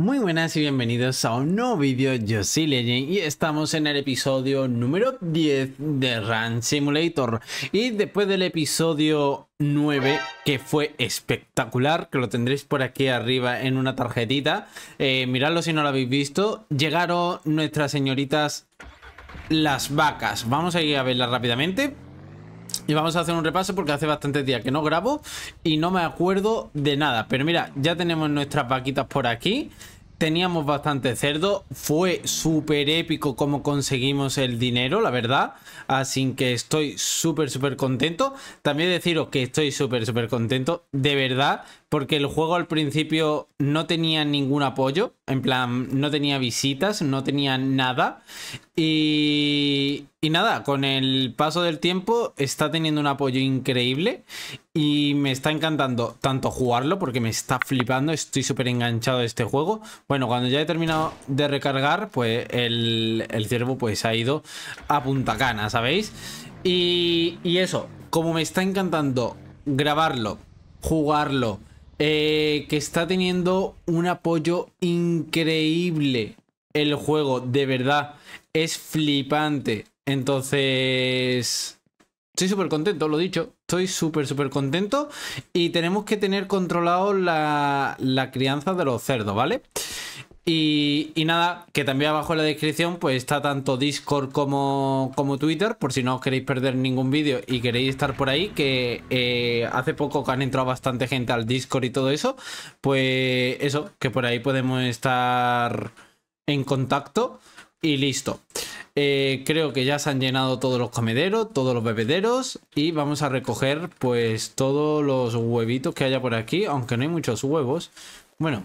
Muy buenas y bienvenidos a un nuevo vídeo, yo soy Legend y estamos en el episodio número 10 de Run Simulator y después del episodio 9 que fue espectacular, que lo tendréis por aquí arriba en una tarjetita, eh, miradlo si no lo habéis visto, llegaron nuestras señoritas las vacas, vamos a ir a verlas rápidamente y vamos a hacer un repaso porque hace bastantes días que no grabo y no me acuerdo de nada. Pero mira, ya tenemos nuestras vaquitas por aquí. Teníamos bastante cerdo. Fue súper épico como conseguimos el dinero, la verdad. Así que estoy súper, súper contento. También deciros que estoy súper, súper contento. De verdad, porque el juego al principio no tenía ningún apoyo, en plan, no tenía visitas, no tenía nada. Y, nada, con el paso del tiempo está teniendo un apoyo increíble y me está encantando tanto jugarlo porque me está flipando, estoy súper enganchado de este juego. Bueno, cuando ya he terminado de recargar, pues el, ciervo pues ha ido a Punta Cana, ¿sabéis? Y, y eso, como me está encantando grabarlo, jugarlo, eh, que está teniendo un apoyo increíble el juego, de verdad. Es flipante. Entonces... Estoy súper contento, lo dicho. Estoy súper, súper contento. Y tenemos que tener controlado la, la crianza de los cerdos, ¿vale? Y, nada, que también abajo en la descripción pues está tanto Discord como, como Twitter, por si no os queréis perder ningún vídeo y queréis estar por ahí, que eh, hace poco que han entrado bastante gente al Discord y todo eso, pues eso, que por ahí podemos estar en contacto y listo. Eh, creo que ya se han llenado todos los comederos, todos los bebederos y vamos a recoger pues todos los huevitos que haya por aquí, aunque no hay muchos huevos. Bueno,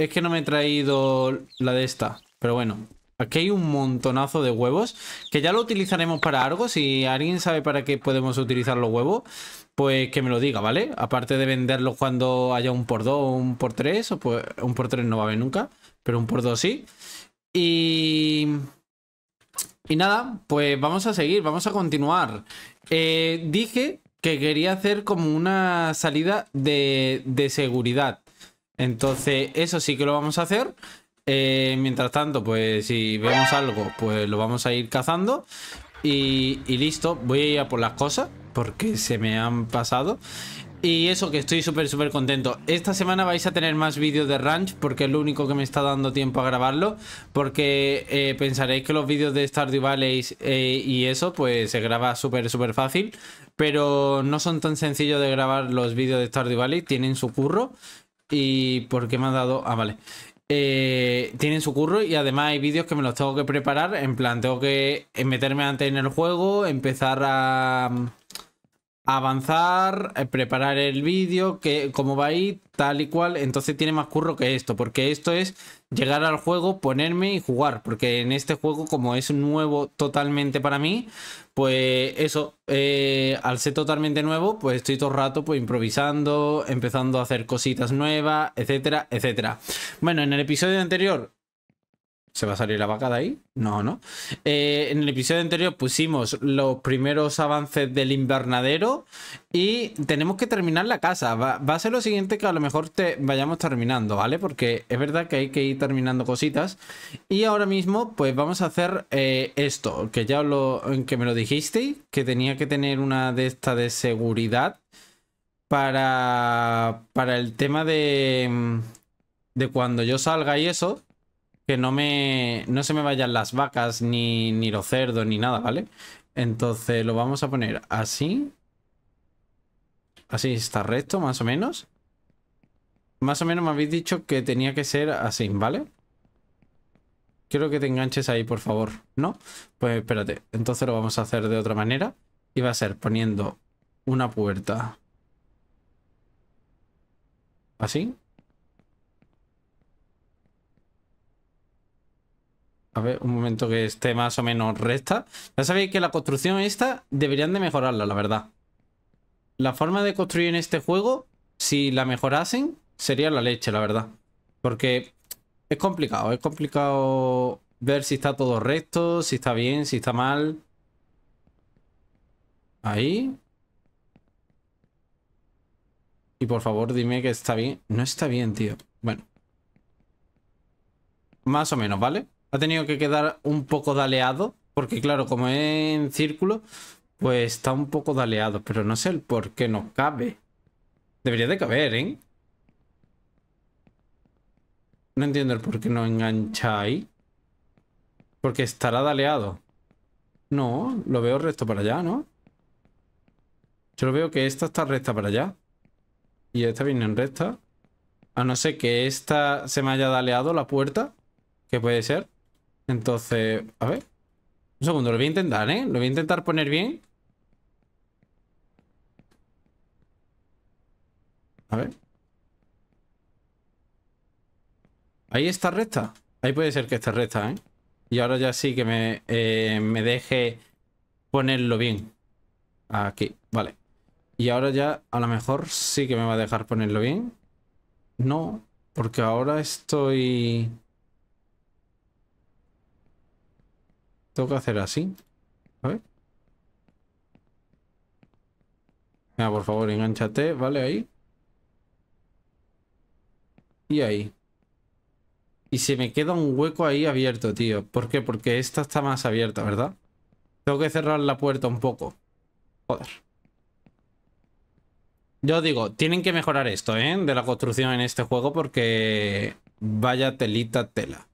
es que no me he traído la de esta. Pero bueno, aquí hay un montonazo de huevos. Que ya lo utilizaremos para algo. Si alguien sabe para qué podemos utilizar los huevos, pues que me lo diga, ¿vale? Aparte de venderlos cuando haya un por 2 un por 3. O pues, un por 3 no va a haber nunca. Pero un por 2 sí. Y... Y nada, pues vamos a seguir, vamos a continuar. Eh, dije que quería hacer como una salida de, de seguridad. Entonces, eso sí que lo vamos a hacer. Eh, mientras tanto, pues si vemos algo, pues lo vamos a ir cazando. Y, listo, voy a ir a por las cosas porque se me han pasado. Y eso que estoy súper, súper contento. Esta semana vais a tener más vídeos de Ranch porque es lo único que me está dando tiempo a grabarlo. Porque eh, pensaréis que los vídeos de Stardew Valley eh, y eso pues se graba súper, súper fácil. Pero no son tan sencillos de grabar los vídeos de Stardew Valley, tienen su curro y porque me ha dado... Ah, vale. Eh, tienen su curro y además hay vídeos que me los tengo que preparar. En plan, tengo que meterme antes en el juego, empezar a avanzar, eh, preparar el vídeo, que como va a ir, tal y cual. Entonces tiene más curro que esto, porque esto es llegar al juego, ponerme y jugar. Porque en este juego, como es nuevo totalmente para mí, pues eso, eh, al ser totalmente nuevo, pues estoy todo rato pues improvisando, empezando a hacer cositas nuevas, etcétera, etcétera. Bueno, en el episodio anterior ¿Se va a salir la vaca de ahí? No, ¿no? Eh, en el episodio anterior pusimos los primeros avances del invernadero y tenemos que terminar la casa. Va, a ser lo siguiente que a lo mejor te vayamos terminando, ¿vale? Porque es verdad que hay que ir terminando cositas. Y ahora mismo, pues vamos a hacer eh, esto, que ya lo, que me lo dijisteis, que tenía que tener una de estas de seguridad para, para el tema de, de cuando yo salga y eso que no me se me vayan las vacas ni, ni los cerdos ni nada, ¿vale? Entonces lo vamos a poner así. Así está recto, más o menos. Más o menos me habéis dicho que tenía que ser así, ¿vale? Quiero que te enganches ahí, por favor. ¿No? Pues espérate. Entonces lo vamos a hacer de otra manera. Y va a ser poniendo una puerta. Así. A ver, un momento que esté más o menos recta. Ya sabéis que la construcción esta deberían de mejorarla, la verdad. La forma de construir en este juego, si la mejorasen, sería la leche, la verdad. Porque es complicado, es complicado ver si está todo recto, si está bien, si está mal. Ahí. Y por favor, dime que está bien. No está bien, tío. Bueno. Más o menos, ¿vale? Ha tenido que quedar un poco daleado. Porque claro, como es en círculo, pues está un poco daleado. Pero no sé el por qué no cabe. Debería de caber, ¿eh? No entiendo el por qué no engancha ahí. Porque estará daleado. No, lo veo recto para allá, ¿no? Yo lo veo que esta está recta para allá. Y esta viene en recta. A no ser que esta se me haya daleado la puerta. Que puede ser. Entonces, a ver. Un segundo, lo voy a intentar, ¿eh? Lo voy a intentar poner bien. A ver. Ahí está recta. Ahí puede ser que esté recta, ¿eh? Y ahora ya sí que me, eh, me deje ponerlo bien. Aquí, vale. Y ahora ya a lo mejor sí que me va a dejar ponerlo bien. No, porque ahora estoy... Tengo que hacer así. A ver. Ah, por favor, enganchate, ¿vale? Ahí. Y ahí. Y se me queda un hueco ahí abierto, tío. ¿Por qué? Porque esta está más abierta, ¿verdad? Tengo que cerrar la puerta un poco. Joder. Yo digo, tienen que mejorar esto, ¿eh? De la construcción en este juego porque... Vaya telita tela.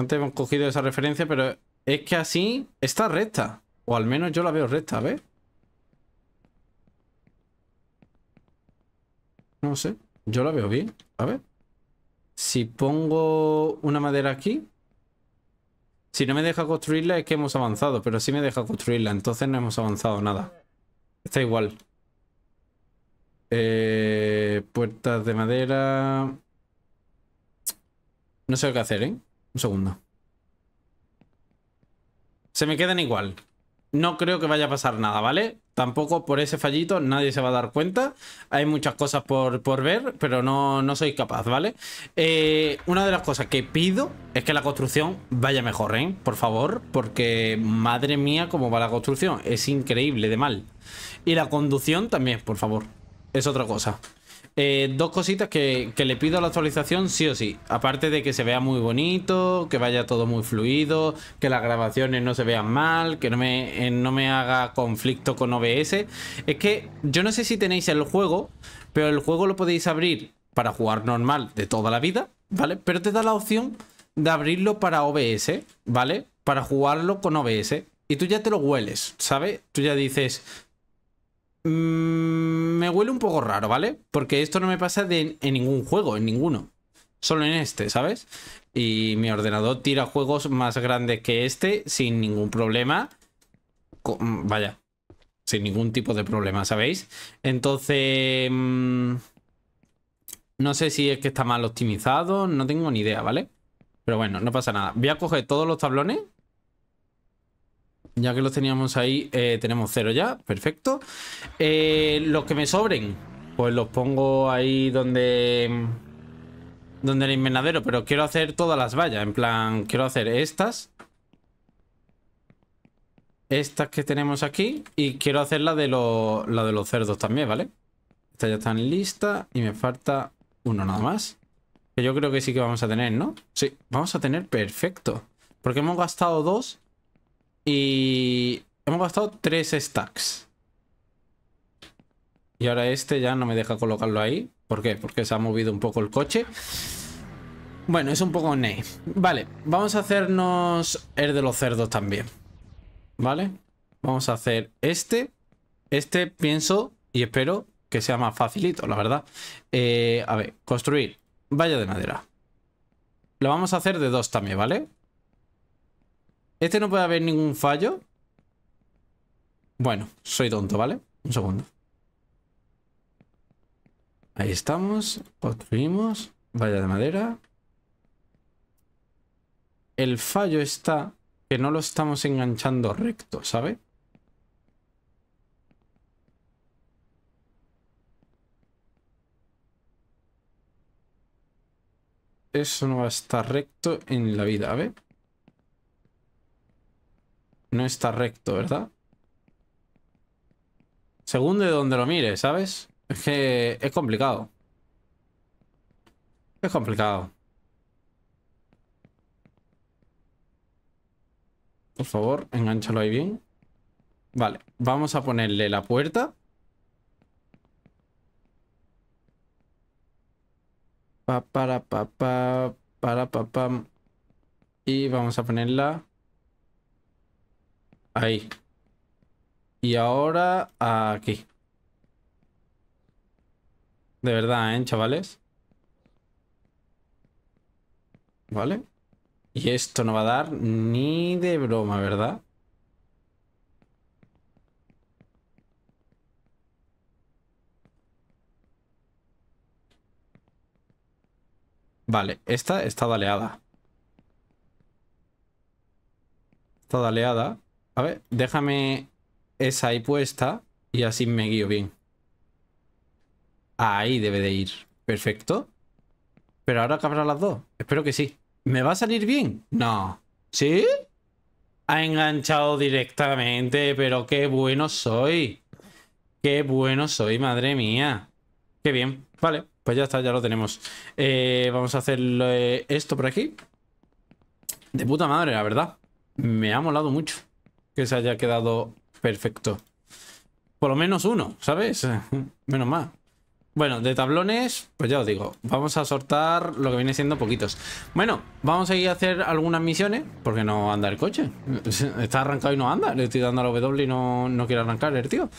Antes hemos cogido esa referencia, pero es que así está recta. O al menos yo la veo recta, a ver. No sé, yo la veo bien. A ver. Si pongo una madera aquí... Si no me deja construirla es que hemos avanzado, pero si me deja construirla, entonces no hemos avanzado nada. Está igual. Eh, puertas de madera... No sé qué hacer, ¿eh? Un segundo. Se me quedan igual. No creo que vaya a pasar nada, ¿vale? Tampoco por ese fallito nadie se va a dar cuenta. Hay muchas cosas por, ver, pero no, no soy capaz, ¿vale? Eh, una de las cosas que pido es que la construcción vaya mejor, ¿eh? Por favor, porque madre mía cómo va la construcción. Es increíble de mal. Y la conducción también, por favor. Es otra cosa. Eh, dos cositas que, que, le pido a la actualización sí o sí. Aparte de que se vea muy bonito, que vaya todo muy fluido, que las grabaciones no se vean mal, que no me, eh, no me haga conflicto con OBS. Es que yo no sé si tenéis el juego, pero el juego lo podéis abrir para jugar normal de toda la vida, ¿vale? Pero te da la opción de abrirlo para OBS, ¿vale? Para jugarlo con OBS. Y tú ya te lo hueles, ¿sabes? Tú ya dices, Mm, me huele un poco raro, ¿vale? Porque esto no me pasa en ningún juego, en ninguno. Solo en este, ¿sabes? Y mi ordenador tira juegos más grandes que este sin ningún problema. Mm, vaya, sin ningún tipo de problema, ¿sabéis? Entonces... Mm, no sé si es que está mal optimizado, no tengo ni idea, ¿vale? Pero bueno, no pasa nada. Voy a coger todos los tablones ya que los teníamos ahí, eh, tenemos cero ya, perfecto. Eh, los que me sobren, pues los pongo ahí donde... Donde el invernadero, pero quiero hacer todas las vallas. En plan, quiero hacer estas. Estas que tenemos aquí. Y quiero hacer la de, los, la de los cerdos también, ¿vale? Estas ya están lista Y me falta uno nada más. Que yo creo que sí que vamos a tener, ¿no? Sí, vamos a tener perfecto. Porque hemos gastado dos y hemos gastado 3 stacks. Y ahora este ya no me deja colocarlo ahí. ¿Por qué? Porque se ha movido un poco el coche. Bueno, es un poco ney. Vale, vamos a hacernos el de los cerdos también. ¿Vale? Vamos a hacer este. Este pienso y espero que sea más facilito, la verdad. Eh, a ver, construir valla de madera. Lo vamos a hacer de dos también, ¿vale? Este no puede haber ningún fallo. Bueno, soy tonto, ¿vale? Un segundo. Ahí estamos. Construimos. Vaya de madera. El fallo está que no lo estamos enganchando recto, ¿sabe? Eso no va a estar recto en la vida, a no está recto, ¿verdad? Según de donde lo mire, ¿sabes? Es que es complicado. Es complicado. Por favor, enganchalo ahí bien. Vale, vamos a ponerle la puerta. Pa, para, pa, pa, para, pa, Y vamos a ponerla Ahí. Y ahora aquí. De verdad, ¿eh, chavales? ¿Vale? Y esto no va a dar ni de broma, ¿verdad? Vale, esta está daleada. Está daleada. A ver, déjame esa ahí puesta y así me guío bien. Ahí debe de ir. Perfecto. Pero ahora cabrá las dos. Espero que sí. ¿Me va a salir bien? No. ¿Sí? Ha enganchado directamente, pero qué bueno soy. Qué bueno soy, madre mía. Qué bien. Vale, pues ya está, ya lo tenemos. Eh, vamos a hacer esto por aquí. De puta madre, la verdad. Me ha molado mucho que se haya quedado perfecto. Por lo menos uno, ¿sabes? menos más Bueno, de tablones, pues ya os digo, vamos a soltar lo que viene siendo poquitos. Bueno, vamos a ir a hacer algunas misiones, porque no anda el coche. Está arrancado y no anda. Le estoy dando a la W y no, no quiere arrancar el tío.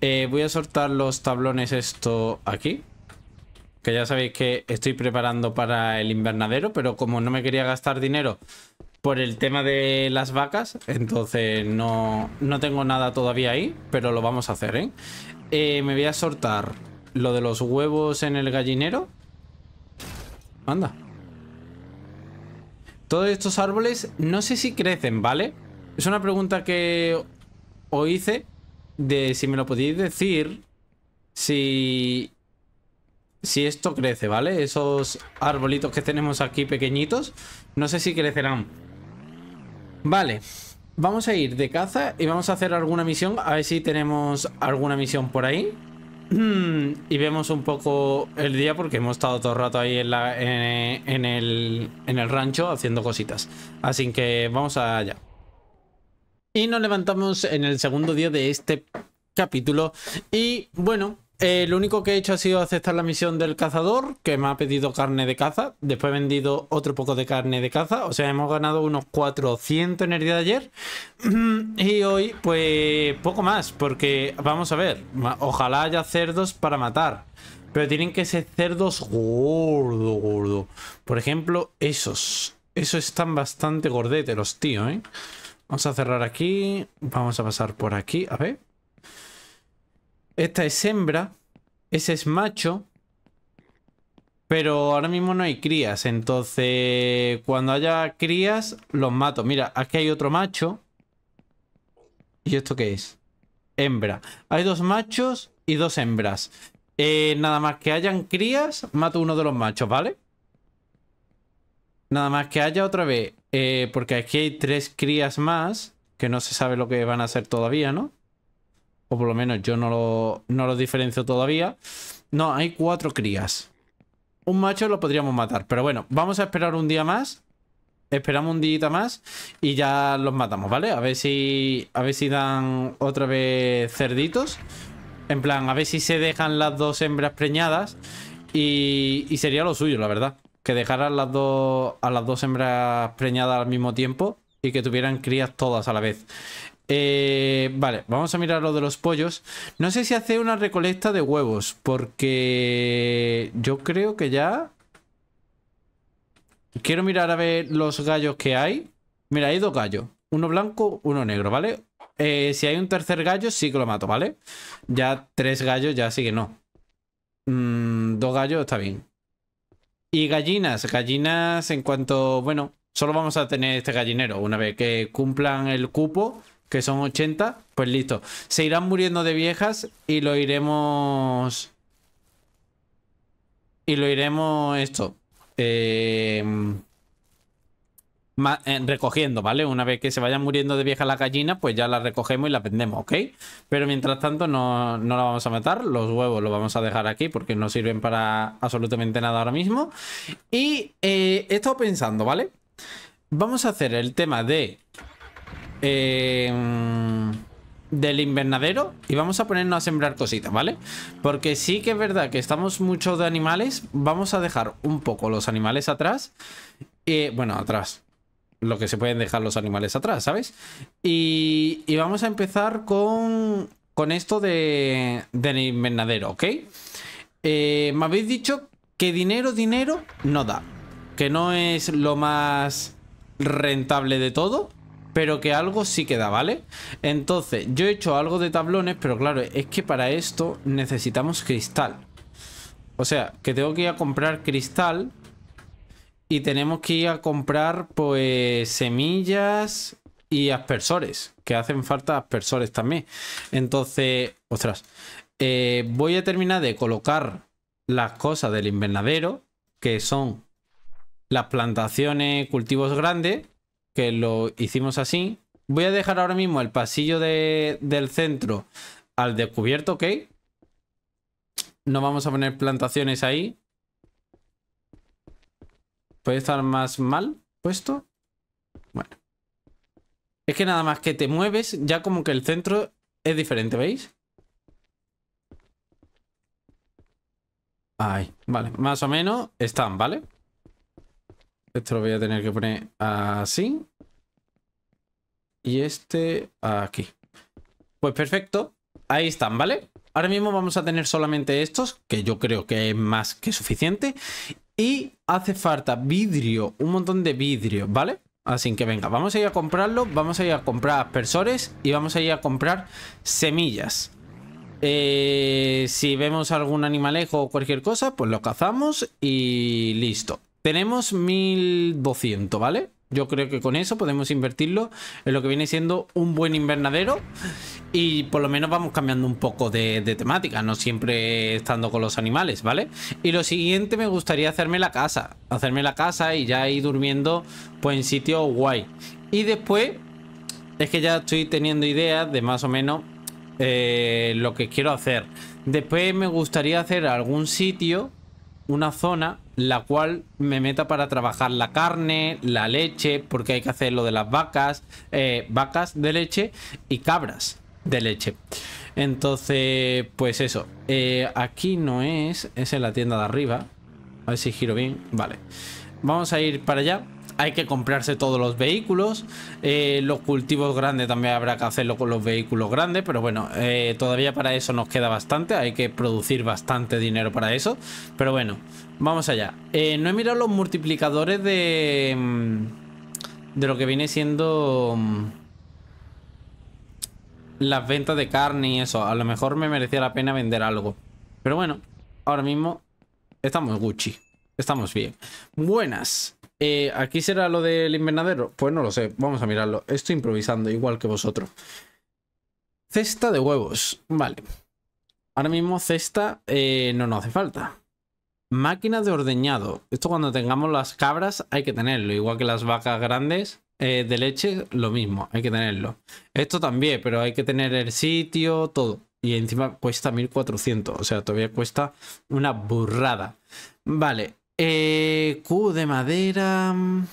Eh, voy a soltar los tablones esto aquí. Que ya sabéis que estoy preparando para el invernadero, pero como no me quería gastar dinero por el tema de las vacas. Entonces no, tengo nada todavía ahí, pero lo vamos a hacer, ¿eh? ¿eh? me voy a soltar lo de los huevos en el gallinero. Anda. Todos estos árboles, no sé si crecen, ¿vale? Es una pregunta que os hice de si me lo podéis decir, si si esto crece, ¿vale? Esos arbolitos que tenemos aquí pequeñitos, no sé si crecerán. Vale, vamos a ir de caza y vamos a hacer alguna misión, a ver si tenemos alguna misión por ahí. Y vemos un poco el día porque hemos estado todo el rato ahí en, el, en el rancho haciendo cositas. Así que vamos allá. Y nos levantamos en el segundo día de este capítulo. Y bueno, eh, lo único que he hecho ha sido aceptar la misión del cazador, que me ha pedido carne de caza. Después he vendido otro poco de carne de caza. O sea, hemos ganado unos 400 en el día de ayer. Y hoy, pues, poco más. Porque, vamos a ver, ojalá haya cerdos para matar. Pero tienen que ser cerdos gordo, gordo. Por ejemplo, esos. Esos están bastante los tío, ¿eh? Vamos a cerrar aquí. Vamos a pasar por aquí. A ver. Esta es hembra. Ese es macho. Pero ahora mismo no hay crías. Entonces, cuando haya crías, los mato. Mira, aquí hay otro macho. ¿Y esto qué es? Hembra. Hay dos machos y dos hembras. Eh, nada más que hayan crías, mato uno de los machos, ¿vale? Nada más que haya otra vez. Eh, porque aquí hay tres crías más. Que no se sabe lo que van a hacer todavía, ¿no? O por lo menos yo no lo, no diferencio todavía. No, hay cuatro crías. Un macho lo podríamos matar. Pero bueno, vamos a esperar un día más. Esperamos un día más y ya los matamos, ¿vale? A ver si. A ver si dan otra vez cerditos. En plan, a ver si se dejan las dos hembras preñadas. Y, y sería lo suyo, la verdad. Que dejaran las dos, a las dos hembras preñadas al mismo tiempo y que tuvieran crías todas a la vez. Eh, vale, vamos a mirar lo de los pollos. No sé si hace una recolecta de huevos, porque yo creo que ya... Quiero mirar a ver los gallos que hay. Mira, hay dos gallos. Uno blanco, uno negro, ¿vale? Eh, si hay un tercer gallo, sí que lo mato, ¿vale? Ya tres gallos, ya sí que no. Mm, dos gallos está bien. Y gallinas, gallinas en cuanto... Bueno, solo vamos a tener este gallinero. Una vez que cumplan el cupo que son 80, pues listo. Se irán muriendo de viejas y lo iremos... Y lo iremos esto. Eh, eh, recogiendo, ¿vale? Una vez que se vayan muriendo de vieja la gallina, pues ya la recogemos y la vendemos, ¿ok? Pero mientras tanto no, no la vamos a matar, los huevos los vamos a dejar aquí porque no sirven para absolutamente nada ahora mismo. Y eh, he estado pensando, ¿vale? Vamos a hacer el tema de Em, del invernadero y vamos a ponernos a sembrar cositas, ¿vale? Porque sí que es verdad que estamos mucho de animales. Vamos a dejar un poco los animales atrás. bueno, atrás. Lo que se pueden dejar los animales atrás, ¿sabes? Y, vamos a empezar con, con esto de, del invernadero, ¿ok? Eh, me habéis dicho que dinero, dinero no da. Que no es lo más rentable de todo pero que algo sí queda, ¿vale? Entonces, yo he hecho algo de tablones, pero claro, es que para esto necesitamos cristal. O sea, que tengo que ir a comprar cristal y tenemos que ir a comprar, pues, semillas y aspersores, que hacen falta aspersores también. Entonces, ostras, eh, voy a terminar de colocar las cosas del invernadero, que son las plantaciones, cultivos grandes, que lo hicimos así. Voy a dejar ahora mismo el pasillo del centro al descubierto, ¿ok? No vamos a poner plantaciones ahí. Puede estar más mal puesto. Bueno. Es que nada más que te mueves, ya como que el centro es diferente, ¿veis? Ahí, vale, más o menos están, ¿vale? Esto lo voy a tener que poner así. Y este aquí. Pues perfecto. Ahí están, ¿vale? Ahora mismo vamos a tener solamente estos, que yo creo que es más que suficiente. Y hace falta vidrio, un montón de vidrio, ¿vale? Así que venga, vamos a ir a comprarlo, vamos a ir a comprar aspersores y vamos a ir a comprar semillas. Eh, si vemos algún animalejo o cualquier cosa, pues lo cazamos y listo. Tenemos 1200, ¿vale? Yo creo que con eso podemos invertirlo en lo que viene siendo un buen invernadero y por lo menos vamos cambiando un poco de, temática, no siempre estando con los animales, ¿vale? Y lo siguiente me gustaría hacerme la casa, hacerme la casa y ya ir durmiendo pues en sitio guay. Y después es que ya estoy teniendo ideas de más o menos eh, lo que quiero hacer. Después me gustaría hacer algún sitio, una zona la cual me meta para trabajar la carne, la leche, porque hay que hacer lo de las vacas, eh, vacas de leche y cabras de leche. Entonces, pues eso. Eh, aquí no es, es en la tienda de arriba. A ver si giro bien. Vale. Vamos a ir para allá. Hay que comprarse todos los vehículos. Eh, los cultivos grandes también habrá que hacerlo con los vehículos grandes. Pero bueno, todavía para eso nos queda bastante. Hay que producir bastante dinero para eso. Pero bueno. Vamos allá. Eh, no he mirado los multiplicadores de... Mm, de lo que viene siendo... Mm, las ventas de carne y eso. A lo mejor me merecía la pena vender algo. Pero bueno, ahora mismo estamos Gucci. Estamos bien. Buenas. Eh, ¿Aquí será lo del invernadero? Pues no lo sé. Vamos a mirarlo. Estoy improvisando, igual que vosotros. Cesta de huevos. Vale. Ahora mismo cesta eh, no nos hace falta. Máquina de ordeñado. Esto cuando tengamos las cabras hay que tenerlo. Igual que las vacas grandes eh, de leche, lo mismo. Hay que tenerlo. Esto también, pero hay que tener el sitio, todo. Y encima cuesta 1400. O sea, todavía cuesta una burrada. Vale. Q eh, de madera. Mm,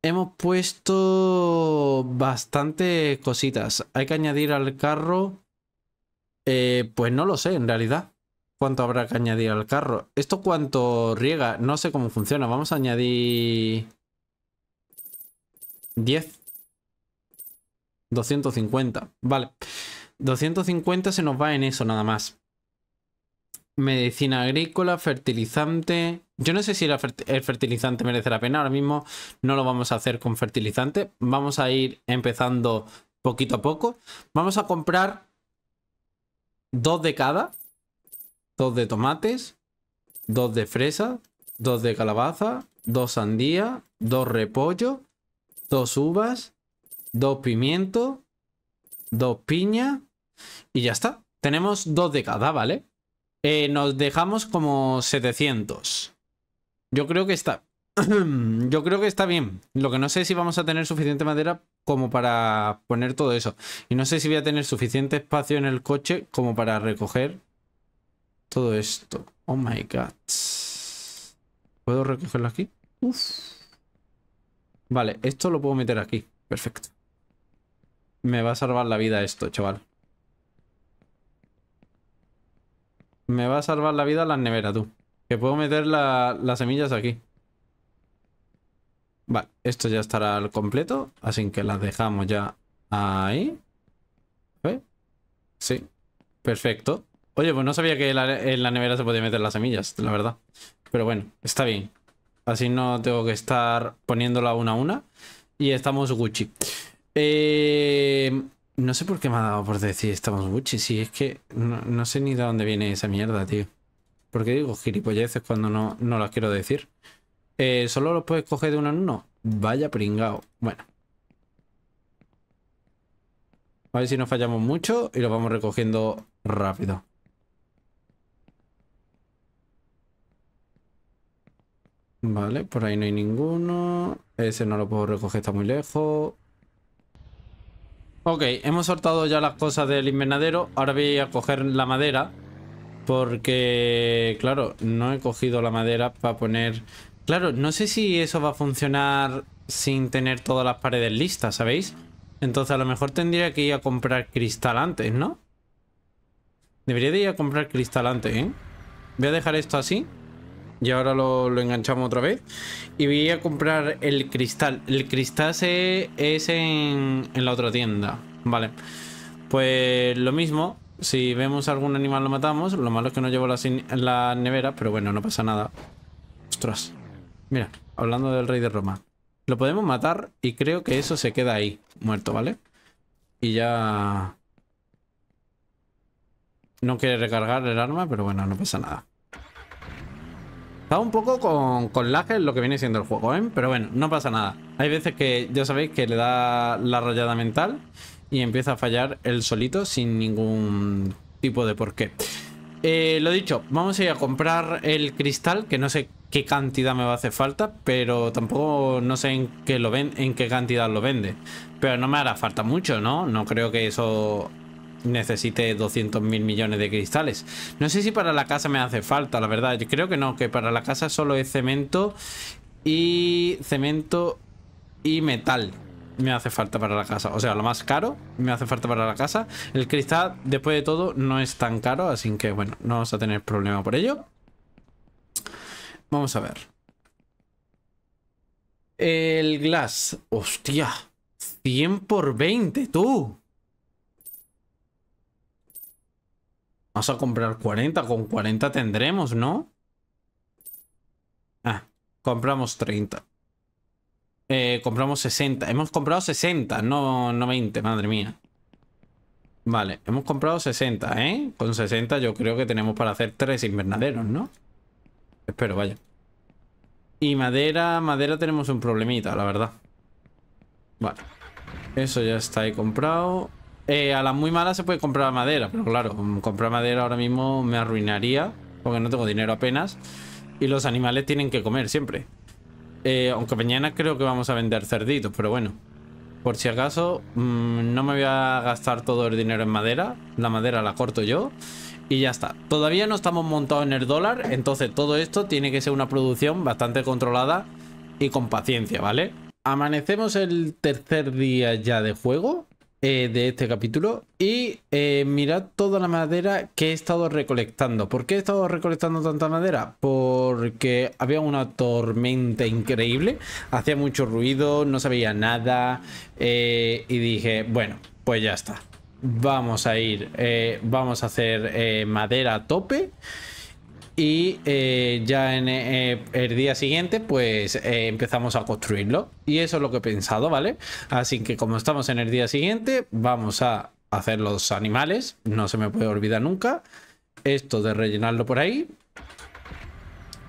hemos puesto bastantes cositas. Hay que añadir al carro. Eh, pues no lo sé, en realidad cuánto habrá que añadir al carro. ¿Esto cuánto riega? No sé cómo funciona. Vamos a añadir... 10. 250. Vale. 250 se nos va en eso nada más. Medicina agrícola, fertilizante... Yo no sé si el fertilizante merece la pena. Ahora mismo no lo vamos a hacer con fertilizante. Vamos a ir empezando poquito a poco. Vamos a comprar dos de cada dos de tomates, dos de fresa, dos de calabaza, dos sandía, dos repollo, dos uvas, dos pimiento, dos piña y ya está. Tenemos dos de cada, ¿vale? Eh, nos dejamos como 700. Yo creo que está... Yo creo que está bien. Lo que no sé es si vamos a tener suficiente madera como para poner todo eso. Y no sé si voy a tener suficiente espacio en el coche como para recoger todo esto. Oh my god. ¿Puedo recogerlo aquí? Vale, esto lo puedo meter aquí. Perfecto. Me va a salvar la vida esto, chaval. Me va a salvar la vida la nevera, tú. Que puedo meter las semillas aquí. Vale, esto ya estará al completo. Así que las dejamos ya ahí. ¿Ve? ¿Eh? Sí, perfecto. Oye, pues no sabía que en la nevera se podía meter las semillas, la verdad. Pero bueno, está bien. Así no tengo que estar poniéndola una a una. Y estamos Gucci. Eh, no sé por qué me ha dado por decir estamos Gucci. Si es que no, sé ni de dónde viene esa mierda, tío. Porque digo gilipolleces cuando no, no las quiero decir. Eh, ¿Solo los puedes coger de uno en uno? Vaya pringao. Bueno. A ver si nos fallamos mucho y lo vamos recogiendo rápido. Vale, por ahí no hay ninguno. Ese no lo puedo recoger, está muy lejos. Ok, hemos soltado ya las cosas del invernadero. Ahora voy a coger la madera. Porque, claro, no he cogido la madera para poner... Claro, no sé si eso va a funcionar sin tener todas las paredes listas, ¿sabéis? Entonces a lo mejor tendría que ir a comprar cristal antes, ¿no? Debería de ir a comprar cristal antes, ¿eh? Voy a dejar esto así y ahora lo, enganchamos otra vez. Y voy a comprar el cristal. El cristal es en, la otra tienda. Vale. Pues lo mismo. Si vemos algún animal lo matamos. Lo malo es que no llevo la nevera pero bueno, no pasa nada. Ostras. Mira, hablando del rey de Roma. Lo podemos matar y creo que eso se queda ahí, muerto, ¿vale? Y ya... No quiere recargar el arma, pero bueno, no pasa nada. Está un poco con, la que lo que viene siendo el juego, ¿eh? Pero bueno, no pasa nada. Hay veces que ya sabéis que le da la rayada mental y empieza a fallar el solito sin ningún tipo de porqué. qué. Eh, lo dicho, vamos a ir a comprar el cristal, que no sé qué cantidad me va a hacer falta, pero tampoco no sé en qué, lo en qué cantidad lo vende. Pero no me hará falta mucho, ¿no? No creo que eso necesite 200.000 millones de cristales. No sé si para la casa me hace falta, la verdad. Yo creo que no, que para la casa solo es cemento y cemento y metal me hace falta para la casa. O sea, lo más caro me hace falta para la casa. El cristal, después de todo, no es tan caro, así que bueno, no vamos a tener problema por ello. Vamos a ver. El glass. Hostia. 100 por 20, tú. Vamos a comprar 40. Con 40 tendremos, ¿no? Ah, compramos 30. Eh, compramos 60. Hemos comprado 60, no, 20, madre mía. Vale, hemos comprado 60, ¿eh? Con 60 yo creo que tenemos para hacer tres invernaderos, ¿no? Espero, vaya. Y madera, madera tenemos un problemita, la verdad. Vale. Eso ya está ahí comprado. Eh, a las muy malas se puede comprar madera, pero claro, comprar madera ahora mismo me arruinaría, porque no tengo dinero apenas. Y los animales tienen que comer siempre. Eh, aunque mañana creo que vamos a vender cerditos, pero bueno. Por si acaso, mm, no me voy a gastar todo el dinero en madera. La madera la corto yo. Y ya está. Todavía no estamos montados en el dólar, entonces todo esto tiene que ser una producción bastante controlada y con paciencia, ¿vale? Amanecemos el tercer día ya de juego. Eh, de este capítulo y eh, mirad toda la madera que he estado recolectando. ¿Por qué he estado recolectando tanta madera? Porque había una tormenta increíble, hacía mucho ruido, no sabía nada eh, y dije, bueno, pues ya está. Vamos a ir, vamos a hacer madera a tope y eh, ya en eh, el día siguiente pues eh, empezamos a construirlo y eso es lo que he pensado vale así que como estamos en el día siguiente vamos a hacer los animales no se me puede olvidar nunca esto de rellenarlo por ahí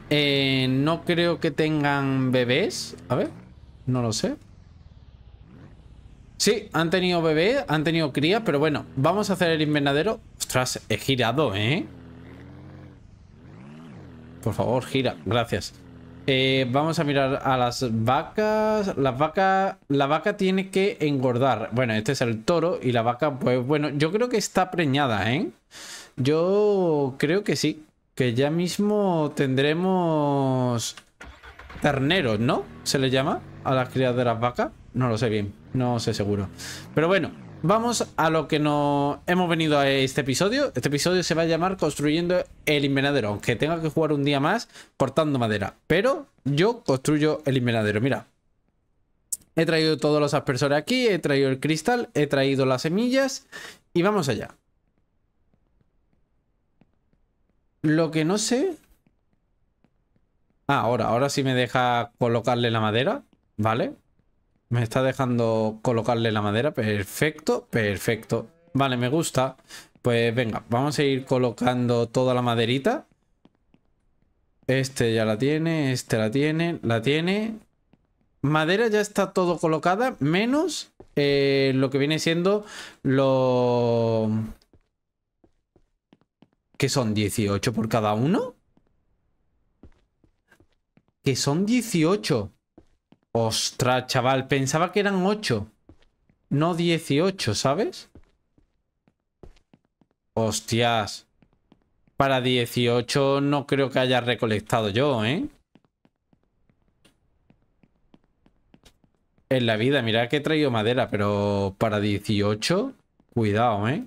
no creo que tengan bebés a ver no lo sé Sí, han tenido bebés, han tenido crías, pero bueno, vamos a hacer el invernadero. Ostras, he girado, ¿eh? Por favor, gira. Gracias. Eh, vamos a mirar a las vacas. Las vacas. La vaca tiene que engordar. Bueno, este es el toro y la vaca, pues bueno, yo creo que está preñada, ¿eh? Yo creo que sí. Que ya mismo tendremos terneros, ¿no? ¿Se le llama a las crías de las vacas? No lo sé bien, no sé seguro. Pero bueno, Vamos a lo que nos hemos venido a este episodio. Este episodio se va a llamar Construyendo el invernadero, aunque tenga que jugar un día más cortando madera. Pero yo construyo el invernadero, mira. He traído todos los aspersores aquí, he traído el cristal, he traído las semillas y vamos allá. Lo que no sé... Ah, ahora, ahora sí me deja colocarle la madera, ¿vale? Me está dejando colocarle la madera. Perfecto, perfecto. Vale, me gusta. Pues venga, vamos a ir colocando toda la maderita. Este ya la tiene, este la tiene, la tiene. Madera ya está todo colocada, menos eh, lo que viene siendo lo... que son? ¿18 por cada uno? Que son 18. Ostras, chaval, pensaba que eran 8. No 18, ¿sabes? Hostias. Para 18 no creo que haya recolectado yo, ¿eh? En la vida, mira que he traído madera, pero para 18, cuidado, ¿eh?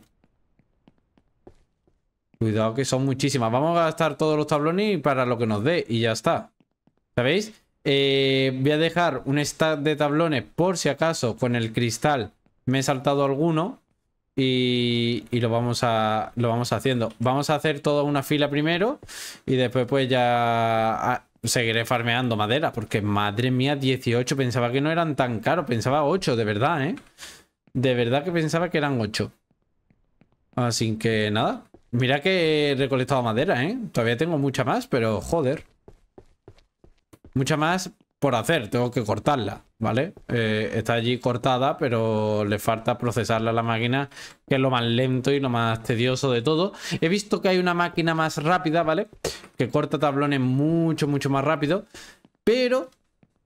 Cuidado que son muchísimas. Vamos a gastar todos los tablones para lo que nos dé y ya está. ¿Sabéis? Eh, voy a dejar un stack de tablones por si acaso con pues el cristal me he saltado alguno. Y, lo, vamos a, lo vamos haciendo. Vamos a hacer toda una fila primero y después pues ya ah, seguiré farmeando madera. Porque madre mía, 18. Pensaba que no eran tan caros. Pensaba 8, de verdad, ¿eh? De verdad que pensaba que eran 8. Así que nada. Mira que he recolectado madera, ¿eh? Todavía tengo mucha más, pero joder mucha más por hacer, tengo que cortarla, ¿vale? Eh, está allí cortada, pero le falta procesarla a la máquina, que es lo más lento y lo más tedioso de todo. He visto que hay una máquina más rápida, ¿vale? Que corta tablones mucho, mucho más rápido, pero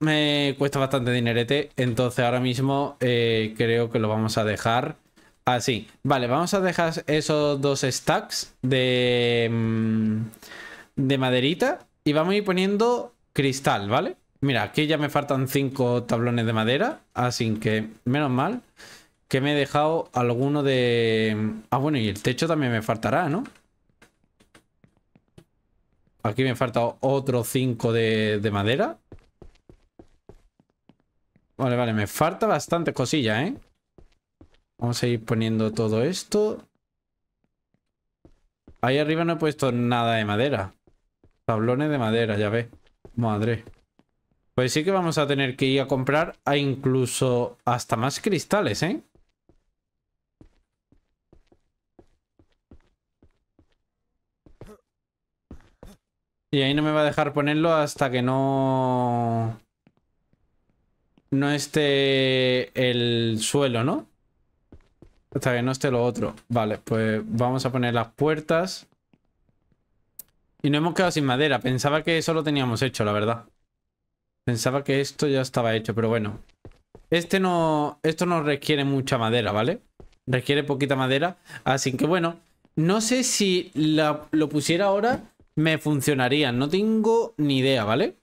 me cuesta bastante dinerete, entonces ahora mismo eh, creo que lo vamos a dejar así. Vale, vamos a dejar esos dos stacks de, mm, de maderita y vamos a ir poniendo cristal, ¿vale? Mira, aquí ya me faltan cinco tablones de madera, así que menos mal que me he dejado alguno de... Ah, bueno, y el techo también me faltará, ¿no? Aquí me falta otro 5 de, madera. Vale, vale, me falta bastante cosilla, ¿eh? Vamos a ir poniendo todo esto. Ahí arriba no he puesto nada de madera. Tablones de madera, ya ve. Madre. Pues sí que vamos a tener que ir a comprar a incluso hasta más cristales, ¿eh? Y ahí no me va a dejar ponerlo hasta que no... No esté el suelo, ¿no? Hasta que no esté lo otro. Vale, pues vamos a poner las puertas. Y no hemos quedado sin madera. Pensaba que eso lo teníamos hecho, la verdad. Pensaba que esto ya estaba hecho, pero bueno. Este no... Esto no requiere mucha madera, ¿vale? Requiere poquita madera. Así que bueno. No sé si la, lo pusiera ahora me funcionaría. No tengo ni idea, ¿vale?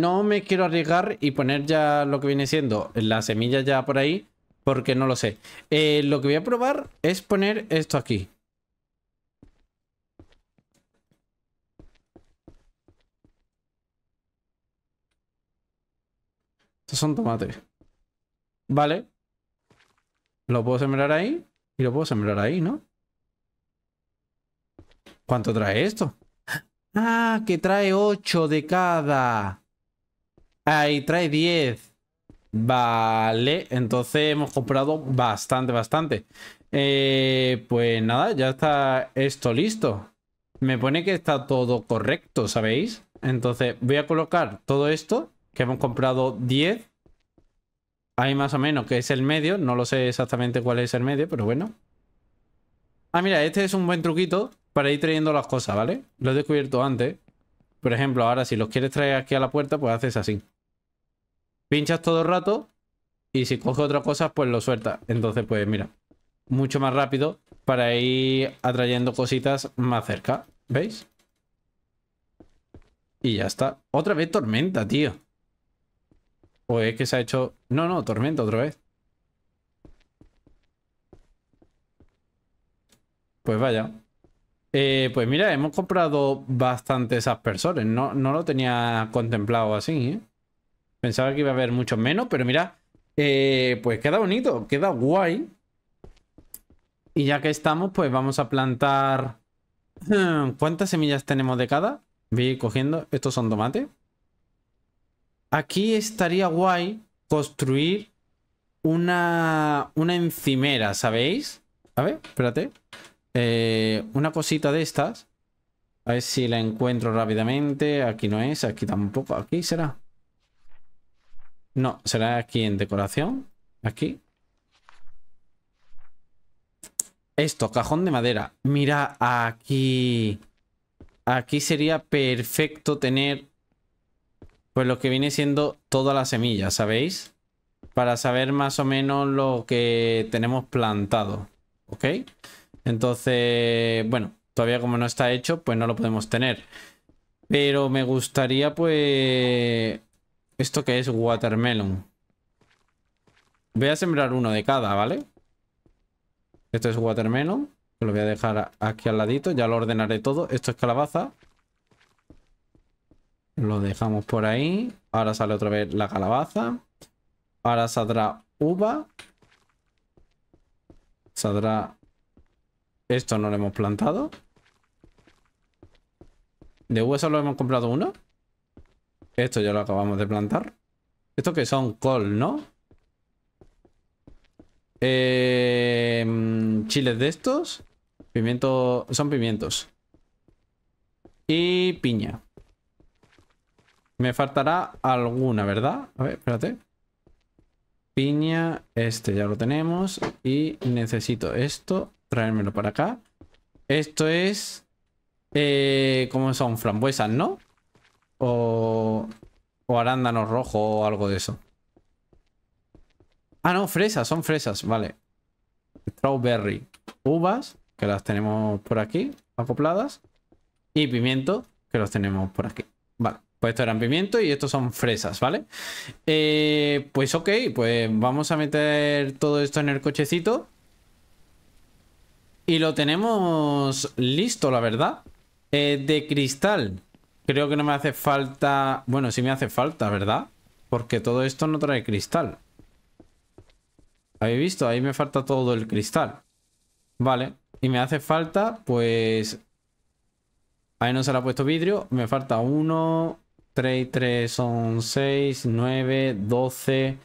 no me quiero arriesgar y poner ya lo que viene siendo la semilla ya por ahí, porque no lo sé. Eh, lo que voy a probar es poner esto aquí. Estos son tomates. Vale. Lo puedo sembrar ahí y lo puedo sembrar ahí, ¿no? ¿Cuánto trae esto? Ah, que trae 8 de cada. Ahí trae 10. Vale, entonces hemos comprado bastante, bastante. Eh, pues nada, ya está esto listo. Me pone que está todo correcto, ¿sabéis? Entonces voy a colocar todo esto, que hemos comprado 10. Ahí más o menos, que es el medio. No lo sé exactamente cuál es el medio, pero bueno. Ah, mira, este es un buen truquito para ir trayendo las cosas, ¿vale? Lo he descubierto antes. Por ejemplo, ahora si los quieres traer aquí a la puerta, pues haces así. Pinchas todo el rato y si coge otra cosa, pues lo suelta. Entonces, pues mira, mucho más rápido para ir atrayendo cositas más cerca. ¿Veis? Y ya está. Otra vez tormenta, tío. O pues es que se ha hecho... No, no, tormenta otra vez. Pues vaya. Eh, pues mira, hemos comprado bastantes aspersores. No, no lo tenía contemplado así, ¿eh? Pensaba que iba a haber muchos menos, pero mira, eh, pues queda bonito, queda guay. Y ya que estamos, pues vamos a plantar... Hmm, ¿Cuántas semillas tenemos de cada? Voy a ir cogiendo. Estos son tomates. Aquí estaría guay construir una, una encimera, ¿sabéis? A ver, espérate. Eh, una cosita de estas. A ver si la encuentro rápidamente. Aquí no es, aquí tampoco. Aquí será. No, será aquí en decoración. Aquí. Esto, cajón de madera. Mira, aquí... Aquí sería perfecto tener... Pues lo que viene siendo toda la semilla, ¿sabéis? Para saber más o menos lo que tenemos plantado. ¿Ok? Entonces, bueno, todavía como no está hecho, pues no lo podemos tener. Pero me gustaría, pues... ¿Esto que es? Watermelon. Voy a sembrar uno de cada, ¿vale? Esto es watermelon. Lo voy a dejar aquí al ladito. Ya lo ordenaré todo. Esto es calabaza. Lo dejamos por ahí. Ahora sale otra vez la calabaza. Ahora saldrá uva. Saldrá... Esto no lo hemos plantado. De uva solo hemos comprado uno. Esto ya lo acabamos de plantar. Esto que son col, ¿no? Em, chiles de estos. Pimiento. Son pimientos. Y piña. Me faltará alguna, ¿verdad? A ver, espérate. Piña, este ya lo tenemos. Y necesito esto, traérmelo para acá. Esto es... Eh, son frambuesas, ¿no? O, arándanos rojo o algo de eso. Ah, no, fresas, son fresas, vale. Strawberry. Uvas, que las tenemos por aquí, acopladas. Y pimiento, que los tenemos por aquí. Vale, pues estos eran pimiento y estos son fresas, ¿vale? Eh, pues ok, pues vamos a meter todo esto en el cochecito. Y lo tenemos listo, la verdad. Eh, de cristal. Creo que no me hace falta... Bueno, sí me hace falta, ¿verdad? Porque todo esto no trae cristal. ¿Habéis visto? Ahí me falta todo el cristal. Vale. Y me hace falta, pues... Ahí no se le ha puesto vidrio. Me falta uno, 3 y 3 son 6, 9, 12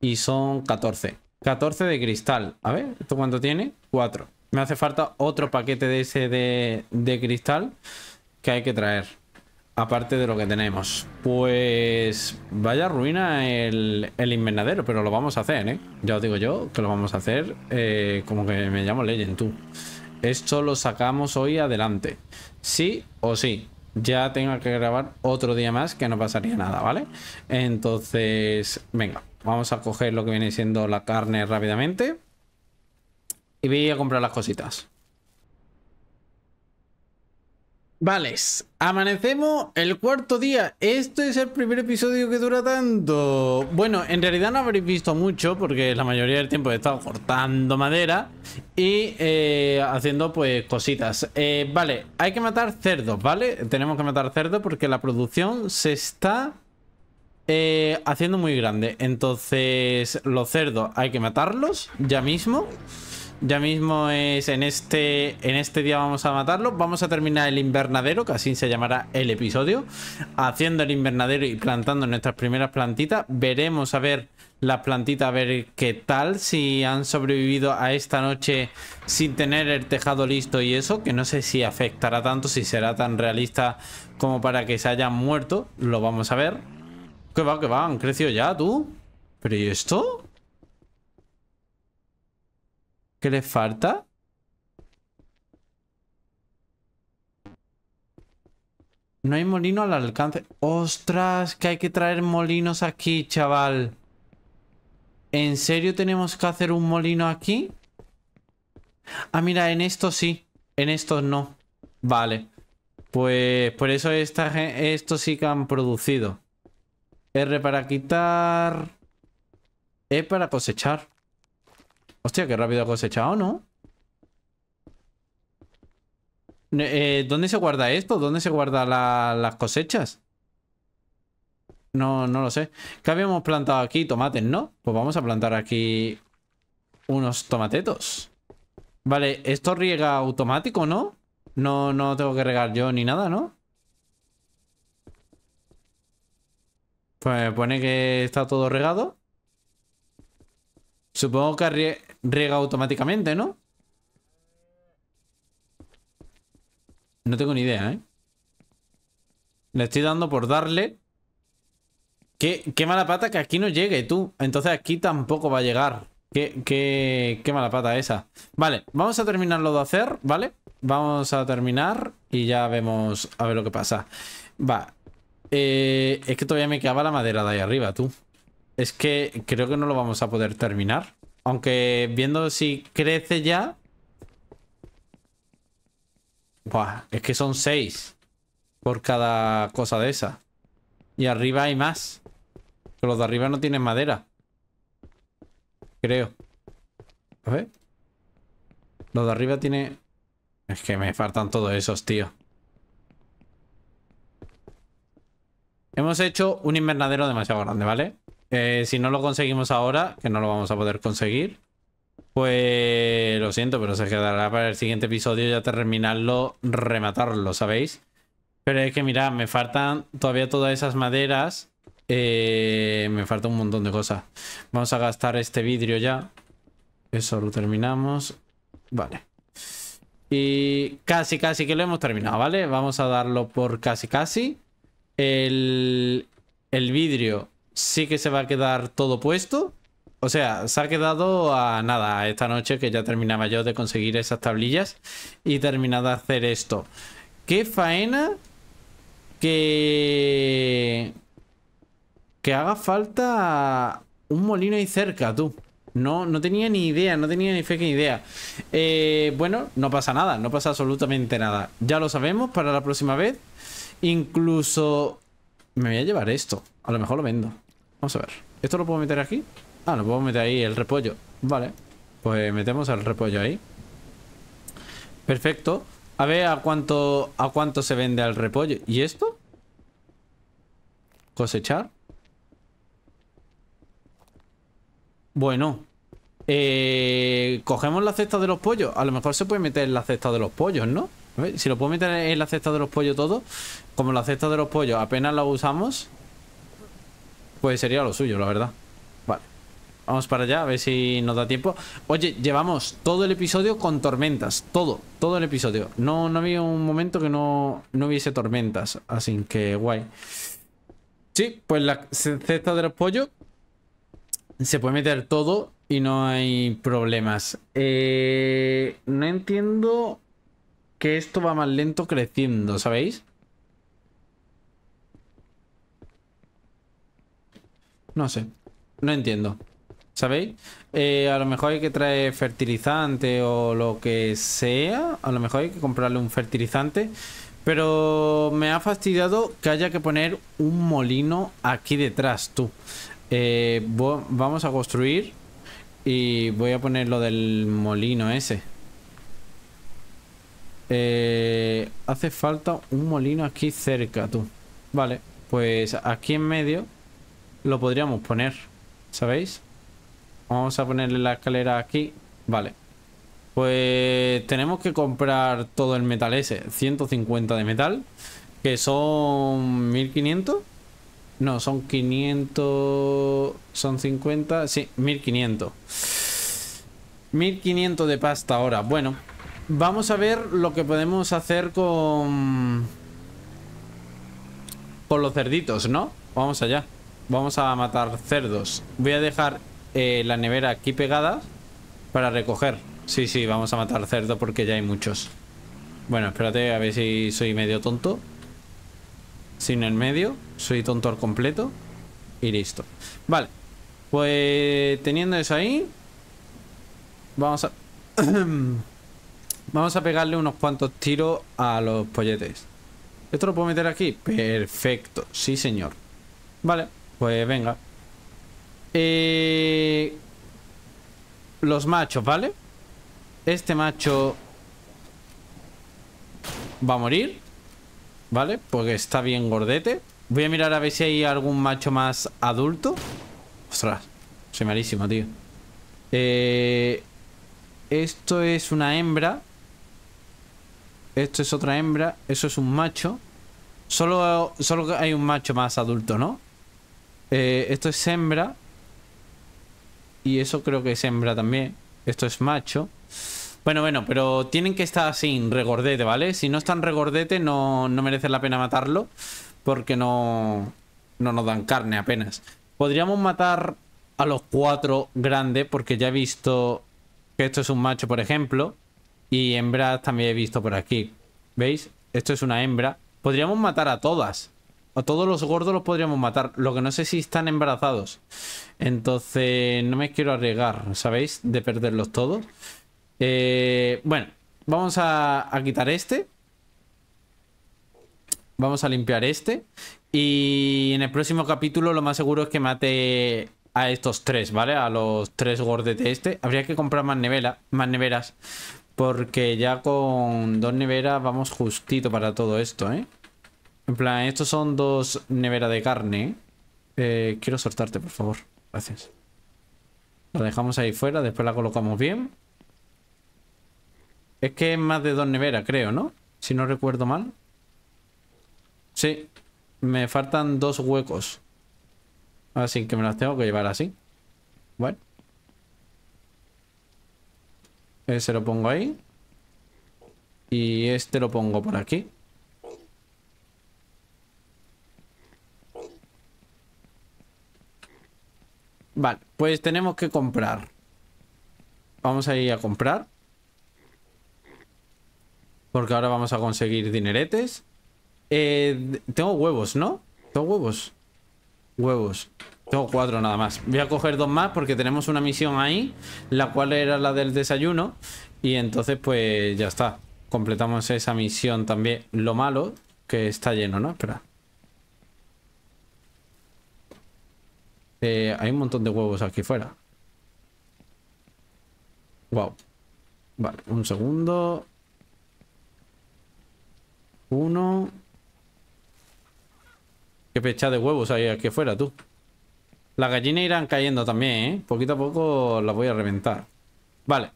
y son 14. 14 de cristal. A ver, ¿esto cuánto tiene? 4. Me hace falta otro paquete de ese de cristal que hay que traer. Aparte de lo que tenemos. Pues vaya ruina el, invernadero, pero lo vamos a hacer, ¿eh? Ya os digo yo que lo vamos a hacer eh, como que me llamo Legend, tú. Esto lo sacamos hoy adelante. Sí o sí. Ya tengo que grabar otro día más que no pasaría nada, ¿vale? Entonces, venga, vamos a coger lo que viene siendo la carne rápidamente. Y voy a comprar las cositas. Vale, amanecemos el cuarto día. Este es el primer episodio que dura tanto. Bueno, en realidad no habréis visto mucho porque la mayoría del tiempo he estado cortando madera y eh, haciendo pues cositas. Eh, vale, hay que matar cerdos, ¿vale? Tenemos que matar cerdos porque la producción se está eh, haciendo muy grande. Entonces, los cerdos hay que matarlos ya mismo. Ya mismo es en este, en este día vamos a matarlo. Vamos a terminar el invernadero, que así se llamará el episodio. Haciendo el invernadero y plantando nuestras primeras plantitas. Veremos a ver las plantitas, a ver qué tal. Si han sobrevivido a esta noche sin tener el tejado listo y eso. Que no sé si afectará tanto, si será tan realista como para que se hayan muerto. Lo vamos a ver. Qué va, qué va, han crecido ya, tú. ¿Pero y esto? ¿Qué le falta? No hay molino al alcance. ¡Ostras! Que hay que traer molinos aquí, chaval. ¿En serio tenemos que hacer un molino aquí? Ah, mira, en estos sí. En estos no. Vale. Pues por eso esta, estos sí que han producido. R para quitar. E para cosechar. Hostia, qué rápido ha cosechado, ¿no? Eh, ¿Dónde se guarda esto? ¿Dónde se guardan las cosechas? No, no lo sé. ¿Qué habíamos plantado aquí? Tomates, ¿no? Pues vamos a plantar aquí unos tomatetos. Vale, esto riega automático, ¿no? No, no tengo que regar yo ni nada, ¿no? Pues pone que está todo regado. Supongo que riega automáticamente, ¿no? No tengo ni idea, ¿eh? Le estoy dando por darle. Qué, mala pata que aquí no llegue, tú. Entonces aquí tampoco va a llegar. Qué, qué, mala pata esa. Vale, vamos a terminarlo de hacer, ¿vale? Vamos a terminar y ya vemos a ver lo que pasa. Va. Eh, es que todavía me quedaba la madera de ahí arriba, tú. Es que creo que no lo vamos a poder terminar. Aunque viendo si crece ya... Buah, es que son seis por cada cosa de esa. Y arriba hay más. Pero los de arriba no tienen madera. Creo. A ver. Los de arriba tiene... Es que me faltan todos esos, tío. Hemos hecho un invernadero demasiado grande, ¿vale? Eh, si no lo conseguimos ahora, que no lo vamos a poder conseguir, pues lo siento, pero se quedará para el siguiente episodio ya terminarlo, rematarlo, ¿sabéis? Pero es que mira, me faltan todavía todas esas maderas. Eh, me falta un montón de cosas. Vamos a gastar este vidrio ya. Eso lo terminamos. Vale. Y casi, casi que lo hemos terminado, ¿vale? Vamos a darlo por casi, casi. El, el vidrio sí que se va a quedar todo puesto. O sea, se ha quedado a nada esta noche que ya terminaba yo de conseguir esas tablillas y terminada de hacer esto. Qué faena que... Que haga falta un molino ahí cerca, tú. No, no tenía ni idea, no tenía ni fe que idea. Eh, bueno, no pasa nada, no pasa absolutamente nada. Ya lo sabemos para la próxima vez. Incluso me voy a llevar esto. A lo mejor lo vendo. Vamos a ver. ¿Esto lo puedo meter aquí? Ah, lo puedo meter ahí, el repollo. Vale. Pues metemos el repollo ahí. Perfecto. A ver a cuánto, a cuánto se vende al repollo. ¿Y esto? Cosechar. Bueno. Eh, cogemos la cesta de los pollos. A lo mejor se puede meter en la cesta de los pollos, ¿no? si lo puedo meter en la cesta de los pollos todo. Como la cesta de los pollos apenas la usamos. Pues sería lo suyo, la verdad. Vale. Vamos para allá, a ver si nos da tiempo. Oye, llevamos todo el episodio con tormentas. Todo, todo el episodio. No, no había un momento que no, no hubiese tormentas. Así que guay. Sí, pues la cesta de los se puede meter todo y no hay problemas. Eh, no entiendo que esto va más lento creciendo, ¿sabéis? No sé. No entiendo. ¿Sabéis? Eh, a lo mejor hay que traer fertilizante o lo que sea. A lo mejor hay que comprarle un fertilizante. Pero me ha fastidiado que haya que poner un molino aquí detrás, tú. Eh, vamos a construir. Y voy a poner lo del molino ese. Eh, hace falta un molino aquí cerca, tú. Vale, pues aquí en medio lo podríamos poner, ¿sabéis? Vamos a ponerle la escalera aquí. Vale. Pues tenemos que comprar todo el metal ese. 150 de metal. Que son 1500. No, son 500... Son 50... Sí, 1500. 1500 de pasta ahora. Bueno, vamos a ver lo que podemos hacer con... Con los cerditos, ¿no? Vamos allá. Vamos a matar cerdos. Voy a dejar eh, la nevera aquí pegada para recoger. Sí, sí, vamos a matar cerdos porque ya hay muchos. Bueno, espérate a ver si soy medio tonto. Sin en medio. Soy tonto al completo. Y listo. Vale. Pues teniendo eso ahí. Vamos a... vamos a pegarle unos cuantos tiros a los polletes. ¿Esto lo puedo meter aquí? Perfecto. Sí, señor. Vale. Pues venga. Eh, los machos, ¿vale? Este macho va a morir. ¿Vale? Porque está bien gordete. Voy a mirar a ver si hay algún macho más adulto. Ostras, soy malísimo, tío. Eh... Esto es una hembra. Esto es otra hembra. Eso es un macho. Solo, solo hay un macho más adulto, ¿no? Eh, esto es hembra. Y eso creo que es hembra también. Esto es macho. Bueno, bueno, pero tienen que estar sin regordete, ¿vale? Si no están regordete no, no merece la pena matarlo. Porque no, no nos dan carne apenas. Podríamos matar a los cuatro grandes. Porque ya he visto que esto es un macho, por ejemplo. Y hembras también he visto por aquí. ¿Veis? Esto es una hembra. Podríamos matar a todas. A todos los gordos los podríamos matar. Lo que no sé si están embarazados. Entonces no me quiero arriesgar, ¿sabéis? De perderlos todos. Eh, bueno, vamos a, quitar este. Vamos a limpiar este. Y en el próximo capítulo lo más seguro es que mate a estos tres, ¿vale? A los tres gordetes de este. Habría que comprar más, nevera, más neveras. Porque ya con dos neveras vamos justito para todo esto, ¿eh? En plan, estos son dos neveras de carne. Eh, quiero soltarte, por favor. Gracias. La dejamos ahí fuera, después la colocamos bien. Es que es más de dos neveras, creo, ¿no? Si no recuerdo mal. Sí, me faltan dos huecos. Así que me las tengo que llevar así. Bueno. Ese lo pongo ahí. Y este lo pongo por aquí. Vale, pues tenemos que comprar. Vamos a ir a comprar. Porque ahora vamos a conseguir dineretes. Eh, tengo huevos, ¿no? Tengo huevos. Huevos. Tengo cuatro nada más. Voy a coger dos más porque tenemos una misión ahí, la cual era la del desayuno. Y entonces pues ya está. Completamos esa misión también. Lo malo que está lleno, ¿no? Espera. Este, hay un montón de huevos aquí fuera. Wow. Vale, un segundo. Uno. Qué pecha de huevos hay aquí fuera, tú. Las gallinas irán cayendo también, ¿eh? Poquito a poco las voy a reventar. Vale.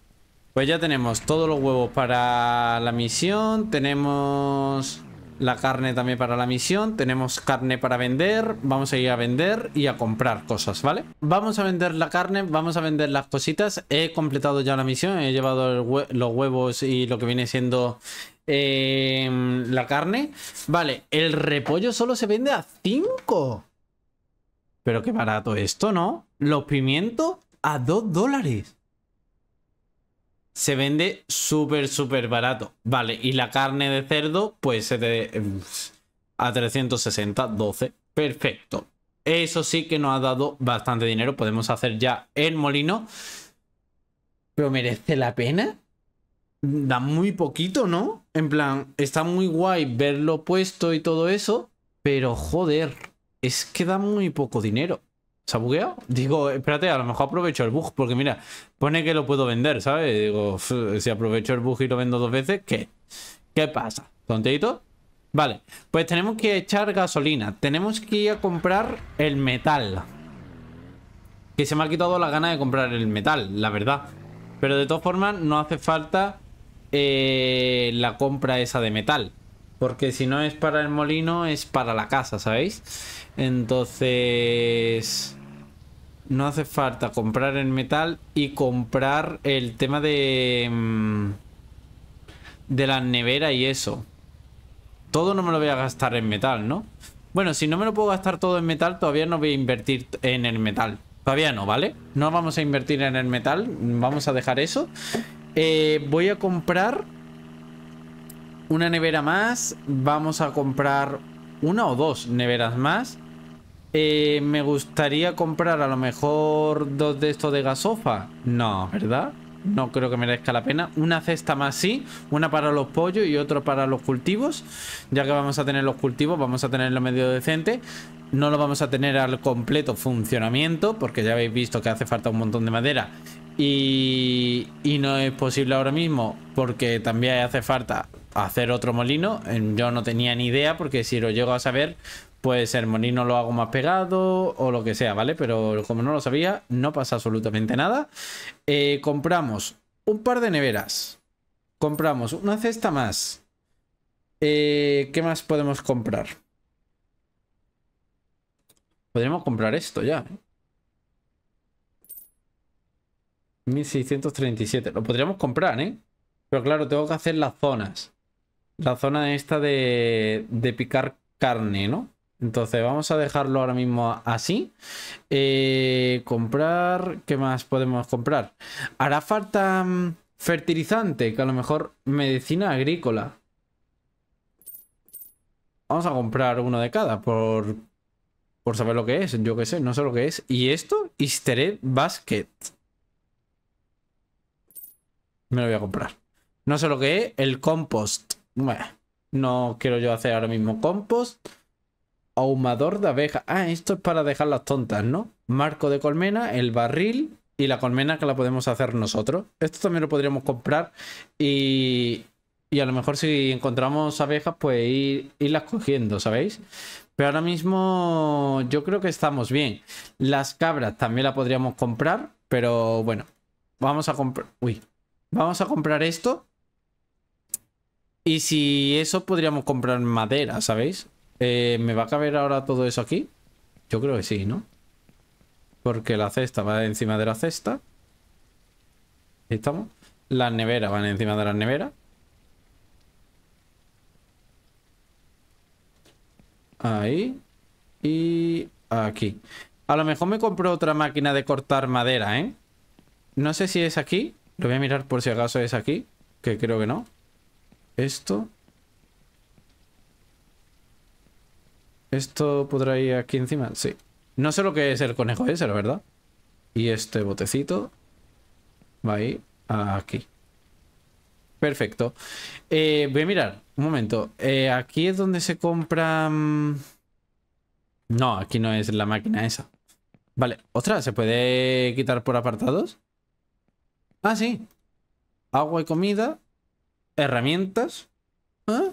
Pues ya tenemos todos los huevos para la misión. Tenemos la carne también para la misión, tenemos carne para vender, vamos a ir a vender y a comprar cosas, ¿vale? Vamos a vender la carne, vamos a vender las cositas, he completado ya la misión, he llevado los huevos y lo que viene siendo em, la carne. Vale, el repollo solo se vende a 5. Pero qué barato esto, ¿no? Los pimientos a 2 dólares se vende súper, súper barato. Vale, y la carne de cerdo, pues se te... Em, a 360, 12. Perfecto. Eso sí que nos ha dado bastante dinero. Podemos hacer ya el molino. Pero merece la pena. Da muy poquito, ¿no? En plan, está muy guay verlo puesto y todo eso. Pero joder, es que da muy poco dinero. ¿Se ha bugueado? Digo, espérate, a lo mejor aprovecho el bug, porque mira, pone que lo puedo vender, ¿sabes? Digo, si aprovecho el bug y lo vendo dos veces, ¿qué? ¿Qué pasa? ¿Tonteito? Vale, pues tenemos que echar gasolina. Tenemos que ir a comprar el metal. Que se me ha quitado la gana de comprar el metal, la verdad. Pero de todas formas, no hace falta eh, la compra esa de metal. Porque si no es para el molino, es para la casa, ¿sabéis? Entonces... No hace falta comprar el metal y comprar el tema de... Mm, de la nevera y eso. Todo no me lo voy a gastar en metal, ¿no? Bueno, si no me lo puedo gastar todo en metal, todavía no voy a invertir en el metal. Todavía no, ¿vale? No vamos a invertir en el metal. Vamos a dejar eso. Eh, voy a comprar una nevera más. Vamos a comprar una o dos neveras más. Eh, me gustaría comprar a lo mejor dos de estos de gasofa. No, ¿verdad? No creo que merezca la pena. Una cesta más sí, una para los pollos y otra para los cultivos. Ya que vamos a tener los cultivos, vamos a tenerlo medio decente. No lo vamos a tener al completo funcionamiento, porque ya habéis visto que hace falta un montón de madera. Y, y no es posible ahora mismo, porque también hace falta hacer otro molino. Yo no tenía ni idea porque si lo llego a saber, pues el molino lo hago más pegado o lo que sea, ¿vale? Pero como no lo sabía, no pasa absolutamente nada. Eh, compramos un par de neveras. Compramos una cesta más. Eh, ¿Qué más podemos comprar? Podríamos comprar esto ya. 1637. ¿eh? Lo podríamos comprar, ¿eh? Pero claro, tengo que hacer las zonas la zona esta de, de picar carne, ¿no? Entonces vamos a dejarlo ahora mismo así. Eh, comprar, ¿qué más podemos comprar? Hará falta mm, fertilizante, que a lo mejor medicina agrícola. Vamos a comprar uno de cada por, por saber lo que es. Yo qué sé, no sé lo que es. ¿Y esto? Easter Basket. Me lo voy a comprar. No sé lo que es el compost no quiero yo hacer ahora mismo compost. Ahumador de abejas. Ah, esto es para dejar las tontas, ¿no? Marco de colmena, el barril y la colmena que la podemos hacer nosotros. Esto también lo podríamos comprar y, a lo mejor si encontramos abejas, pues ir, irlas cogiendo, ¿sabéis? Pero ahora mismo yo creo que estamos bien. Las cabras también la podríamos comprar, pero bueno, vamos a comprar... Uy, vamos a comprar esto y si eso podríamos comprar madera, ¿sabéis? Eh, ¿Me va a caber ahora todo eso aquí? Yo creo que sí, ¿no? Porque la cesta va encima de la cesta. Ahí estamos. Las neveras van encima de las neveras. Ahí. Y aquí. A lo mejor me compro otra máquina de cortar madera, ¿eh? No sé si es aquí. Lo voy a mirar por si acaso es aquí. Que creo que no. Esto. Esto podrá ir aquí encima. Sí. No sé lo que es el conejo ese, la verdad. Y este botecito va ir aquí. Perfecto. Eh, voy a mirar, un momento. Eh, aquí es donde se compran... No, aquí no es la máquina esa. Vale, otra ¿se puede quitar por apartados? Ah, sí. Agua y comida herramientas ¿eh?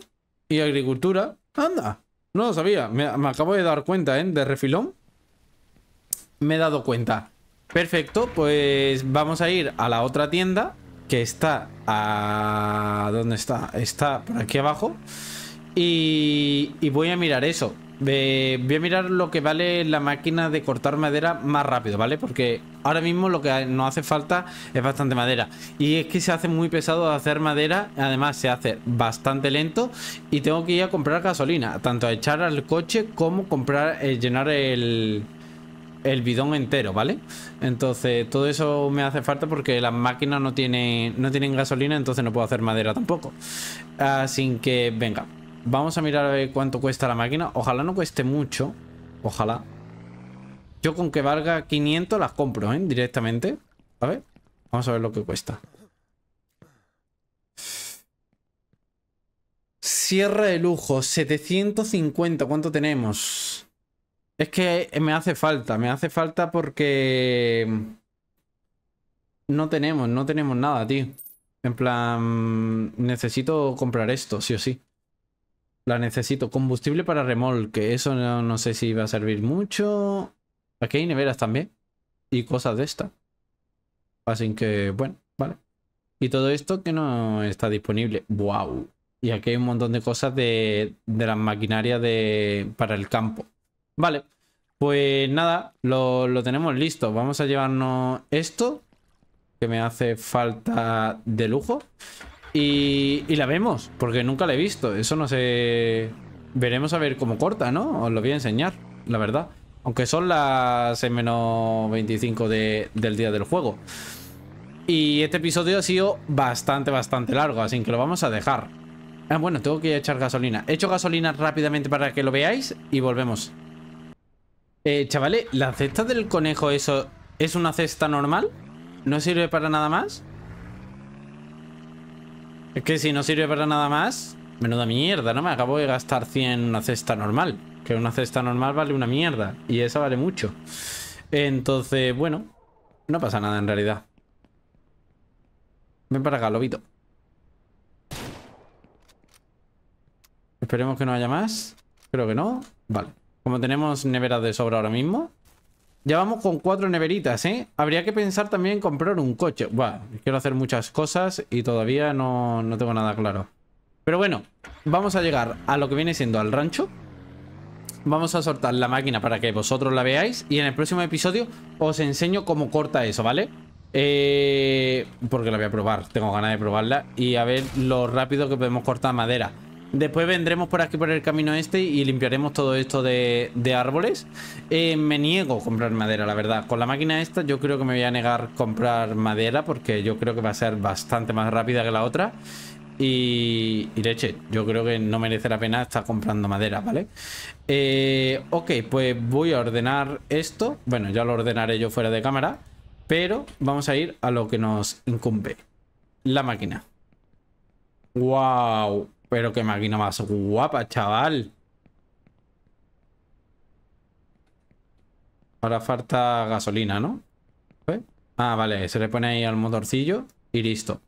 y agricultura. Anda, no lo sabía. Me, acabo de dar cuenta, ¿eh? De refilón. Me he dado cuenta. Perfecto, pues vamos a ir a la otra tienda que está a... ¿Dónde está? Está por aquí abajo. Y, y voy a mirar eso voy a mirar lo que vale la máquina de cortar madera más rápido, ¿vale? Porque ahora mismo lo que nos hace falta es bastante madera. Y es que se hace muy pesado hacer madera, además se hace bastante lento y tengo que ir a comprar gasolina, tanto a echar al coche como comprar eh, llenar el, bidón entero, ¿vale? Entonces todo eso me hace falta porque las máquinas no tienen, no tienen gasolina, entonces no puedo hacer madera tampoco. Así que venga, Vamos a mirar a ver cuánto cuesta la máquina. Ojalá no cueste mucho. Ojalá. Yo con que valga 500 las compro, ¿eh? Directamente. A ver. Vamos a ver lo que cuesta. Sierra de lujo, 750. ¿Cuánto tenemos? Es que me hace falta. Me hace falta porque... No tenemos, no tenemos nada, tío. En plan... Necesito comprar esto, sí o sí. La necesito. Combustible para remolque. Eso no, sé si va a servir mucho. Aquí hay neveras también. Y cosas de esta. Así que, bueno, vale. Y todo esto que no está disponible. ¡Wow! Y aquí hay un montón de cosas de, de las maquinarias de, para el campo. Vale. Pues nada, lo, lo tenemos listo. Vamos a llevarnos esto. Que me hace falta de lujo. Y, la vemos, porque nunca la he visto. Eso no sé... Veremos a ver cómo corta, ¿no? Os lo voy a enseñar, la verdad. Aunque son las menos 25 del día del juego. Y este episodio ha sido bastante, bastante largo, así que lo vamos a dejar. Ah, bueno, tengo que echar gasolina. He hecho gasolina rápidamente para que lo veáis y volvemos. Eh, chavales, ¿la cesta del conejo eso es una cesta normal? ¿No sirve para nada más? Es que si no sirve para nada más, menuda mierda, ¿no? Me acabo de gastar 100 en una cesta normal. Que una cesta normal vale una mierda. Y esa vale mucho. Entonces, bueno, no pasa nada en realidad. Ven para acá, lobito. Esperemos que no haya más. Creo que no. Vale. Como tenemos neveras de sobra ahora mismo, ya vamos con cuatro neveritas, ¿eh? Habría que pensar también en comprar un coche. Bueno, quiero hacer muchas cosas y todavía no, no tengo nada claro. Pero bueno, vamos a llegar a lo que viene siendo al rancho. Vamos a soltar la máquina para que vosotros la veáis. Y en el próximo episodio os enseño cómo corta eso, ¿vale? Eh, porque la voy a probar. Tengo ganas de probarla. Y a ver lo rápido que podemos cortar madera. Después vendremos por aquí por el camino este y limpiaremos todo esto de, árboles. Eh, me niego a comprar madera, la verdad. Con la máquina esta yo creo que me voy a negar a comprar madera porque yo creo que va a ser bastante más rápida que la otra. Y, y leche, yo creo que no merece la pena estar comprando madera, ¿vale? Eh, ok, pues voy a ordenar esto. Bueno, ya lo ordenaré yo fuera de cámara. Pero vamos a ir a lo que nos incumbe. La máquina. Guau pero qué máquina más guapa, chaval. Ahora falta gasolina, ¿no? ¿Eh? Ah, vale, se le pone ahí al motorcillo y listo.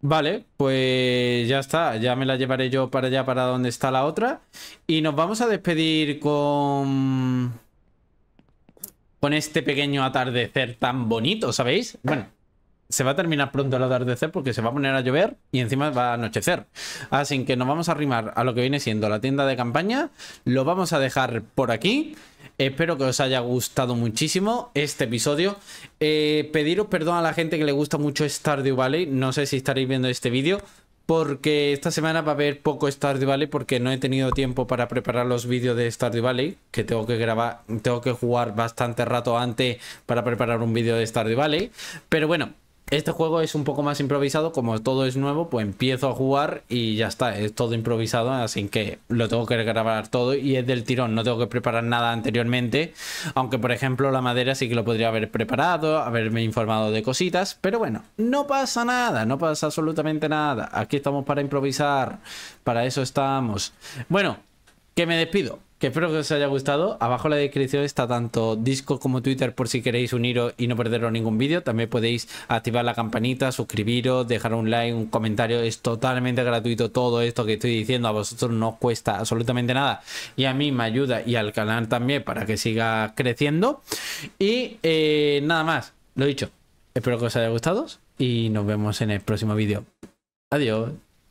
Vale, pues ya está, ya me la llevaré yo para allá, para donde está la otra. Y nos vamos a despedir con... Con este pequeño atardecer tan bonito, ¿sabéis? Bueno, se va a terminar pronto el atardecer porque se va a poner a llover y encima va a anochecer. Así que nos vamos a arrimar a lo que viene siendo la tienda de campaña. Lo vamos a dejar por aquí. Espero que os haya gustado muchísimo este episodio. Eh, pediros perdón a la gente que le gusta mucho Stardew Valley. No sé si estaréis viendo este vídeo. Porque esta semana va a haber poco Stardew Valley porque no he tenido tiempo para preparar los vídeos de Stardew Valley, que tengo que grabar, tengo que jugar bastante rato antes para preparar un vídeo de Stardew Valley. Pero bueno, este juego es un poco más improvisado, como todo es nuevo, pues empiezo a jugar y ya está, es todo improvisado, así que lo tengo que grabar todo y es del tirón, no tengo que preparar nada anteriormente, aunque por ejemplo la madera sí que lo podría haber preparado, haberme informado de cositas, pero bueno, no pasa nada, no pasa absolutamente nada, aquí estamos para improvisar, para eso estamos. Bueno, que me despido espero que os haya gustado. Abajo en la descripción está tanto disco como Twitter por si queréis uniros y no perderos ningún vídeo. También podéis activar la campanita, suscribiros, dejar un like, un comentario. Es totalmente gratuito todo esto que estoy diciendo. A vosotros no cuesta absolutamente nada. Y a mí me ayuda y al canal también para que siga creciendo. Y eh, nada más, lo dicho. Espero que os haya gustado y nos vemos en el próximo vídeo. Adiós.